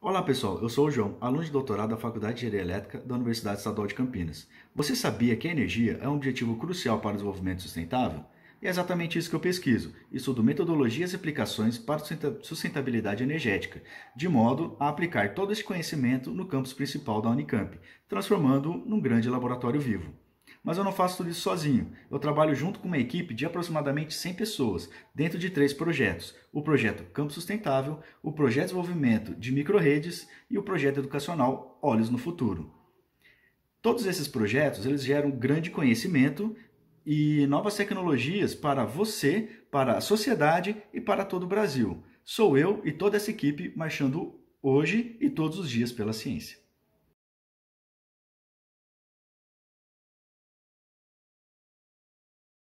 Olá pessoal, eu sou o João, aluno de doutorado da Faculdade de Engenharia Elétrica da Universidade Estadual de Campinas. Você sabia que a energia é um objetivo crucial para o desenvolvimento sustentável? E é exatamente isso que eu pesquiso. Estudo metodologias e aplicações para sustentabilidade energética, de modo a aplicar todo esse conhecimento no campus principal da Unicamp, transformando-o num grande laboratório vivo. Mas eu não faço tudo isso sozinho. Eu trabalho junto com uma equipe de aproximadamente 100 pessoas, dentro de três projetos: o projeto Campo Sustentável, o projeto Desenvolvimento de Microredes e o projeto educacional Olhos no Futuro. Todos esses projetos eles geram grande conhecimento e novas tecnologias para você, para a sociedade e para todo o Brasil. Sou eu e toda essa equipe marchando hoje e todos os dias pela ciência.